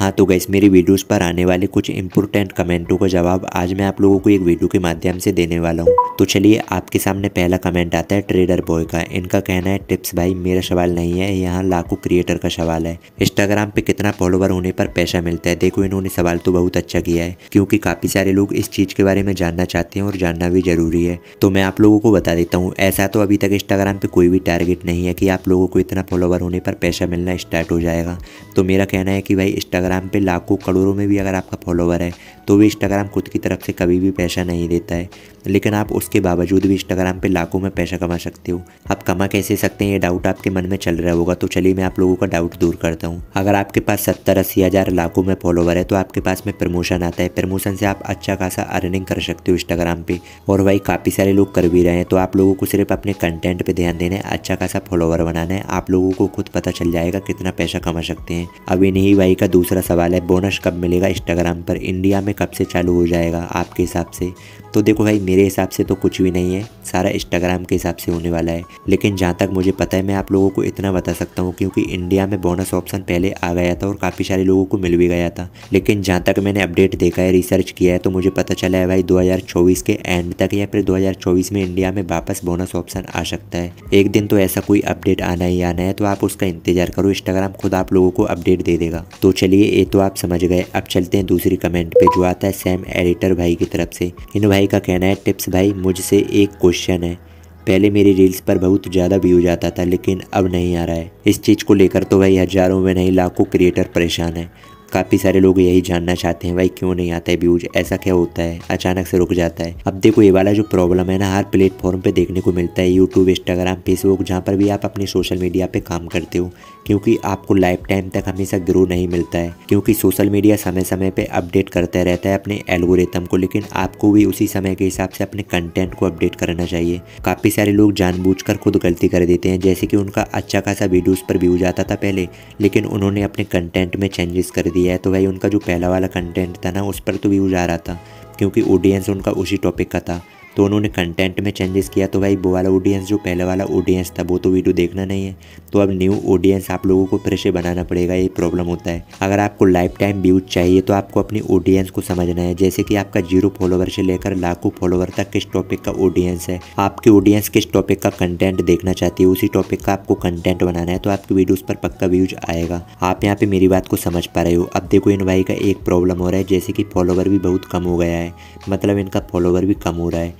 हाँ तो गैस मेरी वीडियोस पर आने वाले कुछ इंपोर्टेंट कमेंटों का जवाब आज मैं आप लोगों को एक वीडियो के माध्यम से देने वाला हूँ तो चलिए आपके सामने पहला कमेंट आता है ट्रेडर बॉय का इनका कहना है टिप्स भाई मेरा सवाल नहीं है यहाँ लाखों क्रिएटर का सवाल है इंस्टाग्राम पे कितना फॉलोवर होने पर पैसा मिलता है देखो इन्होंने सवाल तो बहुत अच्छा किया है क्योंकि काफ़ी सारे लोग इस चीज़ के बारे में जानना चाहते हैं और जानना भी ज़रूरी है तो मैं आप लोगों को बता देता हूँ ऐसा तो अभी तक इंस्टाग्राम पे कोई भी टारगेट नहीं है कि आप लोगों को इतना फॉलोवर होने पर पैसा मिलना स्टार्ट हो जाएगा तो मेरा कहना है कि भाई इंस्टाग्राम इंस्टाग्राम पे लाखों करोड़ों में भी अगर आपका फॉलोवर है तो भी इंस्टाग्राम खुद की तरफ से कभी भी पैसा नहीं देता है लेकिन आप उसके बावजूद भी इंस्टाग्राम पे लाखों में पैसा कमा सकते हो आप कमा कैसे सकते हैं ये डाउट आपके मन में चल रहा होगा तो चलिए मैं आप लोगों का डाउट दूर करता हूँ अगर आपके पास सत्तर अस्सी हज़ार लाखों में फॉलोवर है तो आपके पास में प्रमोशन आता है प्रमोशन से आप अच्छा खासा अर्निंग कर सकते हो इंस्टाग्राम पर और वही काफ़ी सारे लोग कर भी रहे हैं तो आप लोगों को सिर्फ अपने कंटेंट पर ध्यान देना है अच्छा खासा फॉलोवर बनाना है आप लोगों को खुद पता चल जाएगा कितना पैसा कमा सकते हैं अब इन्हीं वही का दूसरा दूसरा सवाल है बोनस कब मिलेगा इंस्टाग्राम पर इंडिया में कब से चालू हो जाएगा आपके हिसाब से तो देखो भाई मेरे हिसाब से तो कुछ भी नहीं है सारा इंस्टाग्राम के हिसाब से होने वाला है लेकिन जहाँ तक मुझे पता है मैं आप लोगों को इतना बता सकता हूँ क्योंकि इंडिया में बोनस ऑप्शन पहले आ गया था और काफ़ी सारे लोगों को मिल भी गया था लेकिन जहाँ तक मैंने अपडेट देखा है रिसर्च किया है तो मुझे पता चला है भाई दो के एंड तक या फिर दो में इंडिया में वापस बोनस ऑप्शन आ सकता है एक दिन तो ऐसा कोई अपडेट आना ही आना है तो आप उसका इंतजार करो इंस्टाग्राम खुद आप लोगों को अपडेट दे देगा तो चलिए चलिए ये तो आप समझ गए अब चलते हैं दूसरी कमेंट पे जो आता है सैम एडिटर भाई की तरफ से इन भाई का कहना है टिप्स भाई मुझसे एक क्वेश्चन है पहले मेरी रील्स पर बहुत ज़्यादा व्यूज आता था लेकिन अब नहीं आ रहा है इस चीज़ को लेकर तो भाई हज़ारों में नहीं लाखों क्रिएटर परेशान है काफ़ी सारे लोग यही जानना चाहते हैं भाई क्यों नहीं आता है व्यूज ऐसा क्या होता है अचानक से रुक जाता है अब देखो ये वाला जो प्रॉब्लम है ना हर प्लेटफॉर्म पे देखने को मिलता है यूट्यूब इंस्टाग्राम फेसबुक जहाँ पर भी आप अपने सोशल मीडिया पे काम करते हो क्योंकि आपको लाइफ टाइम तक हमेशा ग्रो नहीं मिलता है क्योंकि सोशल मीडिया समय समय पर अपडेट करता रहता है अपने एल्गोरिथम को लेकिन आपको भी उसी समय के हिसाब से अपने कंटेंट को अपडेट करना चाहिए काफ़ी सारे लोग जानबूझकर खुद गलती कर देते हैं जैसे कि उनका अच्छा खासा वीडियोज़ पर व्यूज आता था पहले लेकिन उन्होंने अपने कंटेंट में चेंजेस कर दिया दिया है तो भाई उनका जो पहला वाला कंटेंट था ना उस पर तो व्यूज़ आ रहा था क्योंकि ऑडियंस उनका उसी टॉपिक का था तो उन्होंने कंटेंट में चेंजेस किया तो भाई वो वाला ऑडियंस जो पहले वाला ऑडियंस था वो तो वीडियो देखना नहीं है तो अब न्यू ऑडियंस आप लोगों को फिर से बनाना पड़ेगा ये प्रॉब्लम होता है अगर आपको लाइफ टाइम व्यूज चाहिए तो आपको अपनी ऑडियंस को समझना है जैसे कि आपका जीरो फॉलोवर से लेकर लाखों फॉलोवर तक किस टॉपिक का ऑडियंस है आपकी ऑडियंस किस टॉपिक का कंटेंट देखना चाहती है उसी टॉपिक का आपको कंटेंट बनाना है तो आपकी वीडियोज़ पर पक्का व्यूज आएगा आप यहाँ पे मेरी बात को समझ पा रहे हो अब देखो इन भाई का एक प्रॉब्लम हो रहा है जैसे कि फॉलोवर भी बहुत कम हो गया है मतलब इनका फॉलोवर भी कम हो रहा है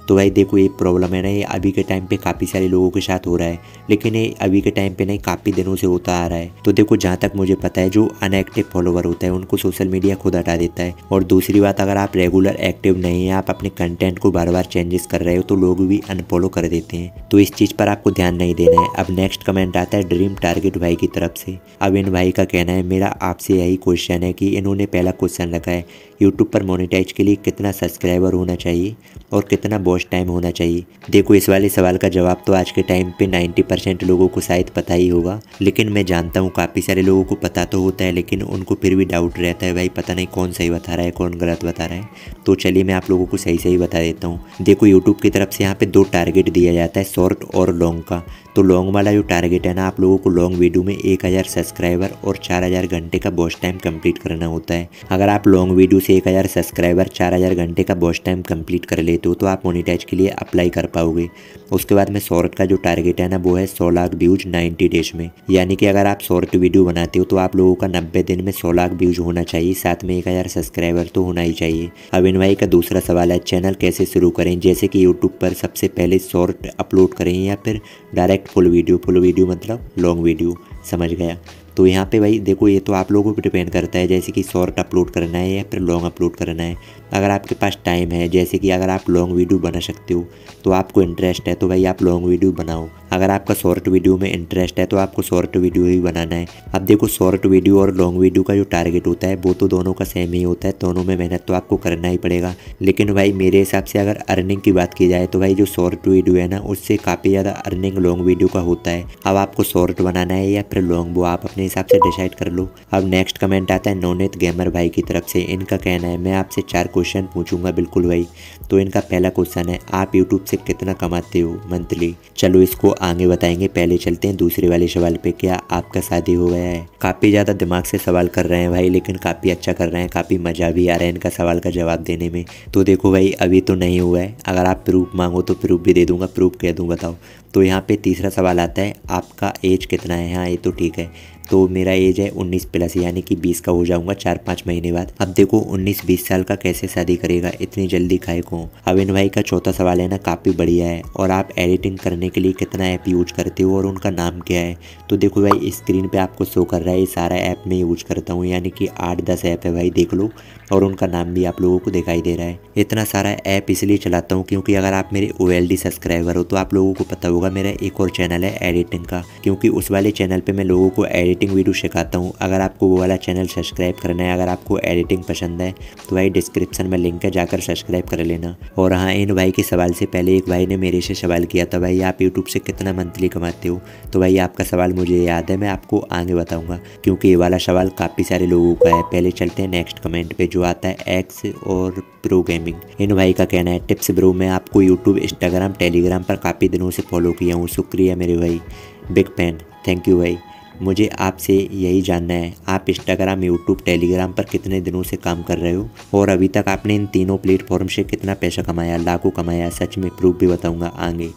तो भाई देखो ये प्रॉब्लम है ना ये अभी के टाइम पे काफ़ी सारे लोगों के साथ हो रहा है लेकिन ये अभी के टाइम पे नहीं काफ़ी दिनों से होता आ रहा है तो देखो जहाँ तक मुझे पता है जो अनएक्टिव फॉलोवर होता है उनको सोशल मीडिया खुद हटा देता है और दूसरी बात अगर आप रेगुलर एक्टिव नहीं है आप अपने कंटेंट को बार बार चेंजेस कर रहे हो तो लोग भी अनफॉलो कर देते हैं तो इस चीज़ पर आपको ध्यान नहीं देना है अब नेक्स्ट कमेंट आता है ड्रीम टारगेट भाई की तरफ से अब इन भाई का कहना है मेरा आपसे यही क्वेश्चन है कि इन्होंने पहला क्वेश्चन रखा है यूट्यूब पर मोनिटाइज के लिए कितना सब्सक्राइबर होना चाहिए और कितना वॉच टाइम होना चाहिए देखो इस वाले सवाल का जवाब तो आज के टाइम पे 90 परसेंट लोगों को शायद पता ही होगा लेकिन मैं जानता हूँ काफ़ी सारे लोगों को पता तो होता है लेकिन उनको फिर भी डाउट रहता है भाई पता नहीं कौन सही बता रहा है कौन गलत बता रहा है तो चलिए मैं आप लोगों को सही सही बता देता हूँ देखो यूट्यूब की तरफ से यहाँ पर दो टारगेट दिया जाता है शॉर्ट और लॉन्ग का तो लॉन्ग वाला जो टारगेट है ना आप लोगों को लॉन्ग वीडियो में एक हज़ार सब्सक्राइबर और चार हज़ार घंटे का बॉस टाइम कम्प्लीट करना होता है अगर आप लॉन्ग वीडियो से एक हज़ार सब्सक्राइबर चार हज़ार घंटे का बॉस टाइम कंप्लीट कर लेते हो तो आप उन्हें मोनिटाइज के लिए अप्लाई कर पाओगे उसके बाद में शॉर्ट का जो टारगेट है ना वो है सौ लाख व्यूज नाइन्टी डेज में यानी कि अगर आप शॉर्ट वीडियो बनाते हो तो आप लोगों का नब्बे दिन में सौ लाख व्यूज होना चाहिए साथ में एक हज़ार सब्सक्राइबर तो होना ही चाहिए अविन भाई का दूसरा सवाल है चैनल कैसे शुरू करें जैसे कि यूट्यूब पर सबसे पहले शॉर्ट अपलोड करें या फिर direct full video full video मतलब लॉन्ग वीडियो समझ गया तो यहाँ पे भाई देखो ये तो आप लोगों पे डिपेंड करता है जैसे कि शॉर्ट अपलोड करना है या फिर लॉन्ग अपलोड करना है अगर आपके पास टाइम है जैसे कि अगर आप लॉन्ग वीडियो बना सकते हो तो आपको इंटरेस्ट है तो भाई आप लॉन्ग वीडियो बनाओ अगर आपका शॉर्ट वीडियो में इंटरेस्ट है तो आपको शॉर्ट वीडियो ही बनाना है अब देखो शॉर्ट वीडियो और लॉन्ग वीडियो का जो टारगेट होता है वो तो दोनों का सेम ही होता है दोनों में मेहनत तो आपको करना ही पड़ेगा लेकिन भाई मेरे हिसाब से अगर अर्निंग की बात की जाए तो भाई जो शॉर्ट वीडियो है ना उससे काफ़ी ज़्यादा अर्निंग लॉन्ग वीडियो का होता है अब आपको शॉर्ट बनाना है या फिर लॉन्ग वो आप अपने अपने हिसाब से डिसाइड कर लो अब नेक्स्ट कमेंट आता है नोनेत गेमर भाई की तरफ से इनका कहना है मैं आपसे चार क्वेश्चन पूछूंगा बिल्कुल भाई तो इनका पहला क्वेश्चन है आप यूट्यूब से कितना कमाते हो मंथली चलो इसको आगे बताएंगे पहले चलते हैं दूसरे वाले सवाल पे क्या आपका शादी हो गया है काफ़ी ज़्यादा दिमाग से सवाल कर रहे हैं भाई लेकिन काफ़ी अच्छा कर रहे हैं काफ़ी मज़ा भी आ रहा है इनका सवाल का जवाब देने में तो देखो भाई अभी तो नहीं हुआ है अगर आप प्रूफ मांगो तो प्रूफ भी दे दूंगा प्रूफ कह दूँ बताओ तो यहाँ पे तीसरा सवाल आता है आपका एज कितना है हाँ ये तो ठीक है तो मेरा एज है उन्नीस प्लस यानी कि बीस का हो जाऊंगा चार पाँच महीने बाद अब देखो उन्नीस बीस साल का कैसे शादी करेगा इतनी जल्दी खाए को अविन भाई का चौथा सवाल है ना काफ़ी बढ़िया है और आप एडिटिंग करने के लिए कितना ऐप यूज करते हो और उनका नाम क्या है तो देखो भाई स्क्रीन पर आपको शो कर रहा है ये सारा ऐप मैं यूज करता हूँ यानी कि आठ दस ऐप है भाई देख लो और उनका नाम भी आप लोगों को दिखाई दे रहा है इतना सारा ऐप इसलिए चलाता हूँ क्योंकि अगर आप मेरे ओ सब्सक्राइबर हो तो आप लोगों को पता होगा मेरा एक और चैनल है एडिटिंग का क्योंकि उस वाले चैनल पर मैं लोगों को एडिट एडिटिंग वीडियो सिखाता हूँ अगर आपको वो वाला चैनल सब्सक्राइब करना है अगर आपको एडिटिंग पसंद है तो भाई डिस्क्रिप्शन में लिंक है जाकर सब्सक्राइब कर लेना और हाँ इन भाई के सवाल से पहले एक भाई ने मेरे से सवाल किया था भाई आप यूट्यूब से कितना मंथली कमाते हो तो भाई आपका सवाल मुझे याद है मैं आपको आगे बताऊँगा क्योंकि ये वाला सवाल काफ़ी सारे लोगों का है पहले चलते हैं नेक्स्ट कमेंट पर जो आता है एक्स और प्रो गेमिंग इन भाई का कहना है टिप्स ब्रो मैं आपको यूट्यूब इंस्टाग्राम टेलीग्राम पर काफ़ी दिनों से फॉलो किया हूँ शुक्रिया मेरे भाई बिग पैन थैंक यू भाई मुझे आपसे यही जानना है आप इंस्टाग्राम यूट्यूब टेलीग्राम पर कितने दिनों से काम कर रहे हो और अभी तक आपने इन तीनों प्लेटफॉर्म से कितना पैसा कमाया लाखों कमाया सच में प्रूफ भी बताऊंगा आगे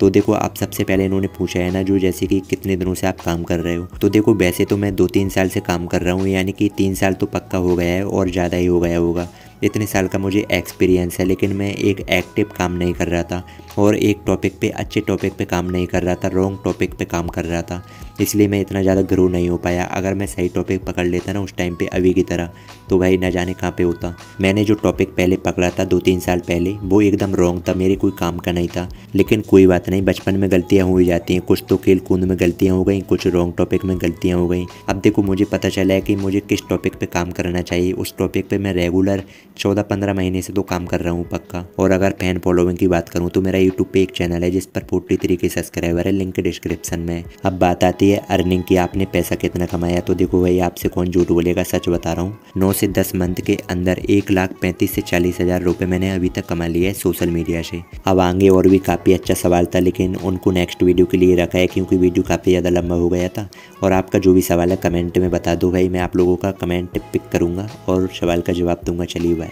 तो देखो आप सबसे पहले इन्होंने पूछा है ना जो जैसे कि कितने दिनों से आप काम कर रहे हो तो देखो वैसे तो मैं दो तीन साल से काम कर रहा हूँ यानी कि तीन साल तो पक्का हो गया है और ज़्यादा ही हो गया होगा इतने साल का मुझे एक्सपीरियंस है लेकिन मैं एक एक्टिव काम नहीं कर रहा था और एक टॉपिक पे अच्छे टॉपिक पे काम नहीं कर रहा था रॉन्ग टॉपिक पे काम कर रहा था इसलिए मैं इतना ज़्यादा ग्रो नहीं हो पाया अगर मैं सही टॉपिक पकड़ लेता ना उस टाइम पे अभी की तरह तो भाई ना जाने कहाँ पे होता मैंने जो टॉपिक पहले पकड़ा था दो तीन साल पहले वो एकदम रॉन्ग था मेरे कोई काम का नहीं था लेकिन कोई बात नहीं बचपन में गलतियाँ हो ही जाती हैं कुछ तो खेल कूद में गलतियाँ हो गई कुछ रॉन्ग टॉपिक में गलतियाँ हो गई अब देखो मुझे पता चला है कि मुझे किस टॉपिक पर काम करना चाहिए उस टॉपिक पर मैं रेगुलर चौदह पंद्रह महीने से तो काम कर रहा हूँ पक्का और अगर फैन फॉलोइंग की बात करूँ तो मेरा यूट्यूब पे एक चैनल है जिस पर फोर्टी थ्री के सब्सक्राइबर है लिंक डिस्क्रिप्शन में अब बात आती है अर्निंग की आपने पैसा कितना कमाया तो देखो भाई आपसे कौन झूठ बोलेगा सच बता रहा हूँ नौ से दस मंथ के अंदर एक लाख पैंतीस से चालीस हजार रुपये मैंने अभी तक कमा लिया है सोशल मीडिया से अब आगे और भी काफ़ी अच्छा सवाल था लेकिन उनको नेक्स्ट वीडियो के लिए रखा है क्योंकि वीडियो काफ़ी ज़्यादा लंबा हो गया था और आपका जो भी सवाल है कमेंट में बता दो भाई मैं आप लोगों का कमेंट पिक करूंगा और सवाल का जवाब दूंगा चलिए बाय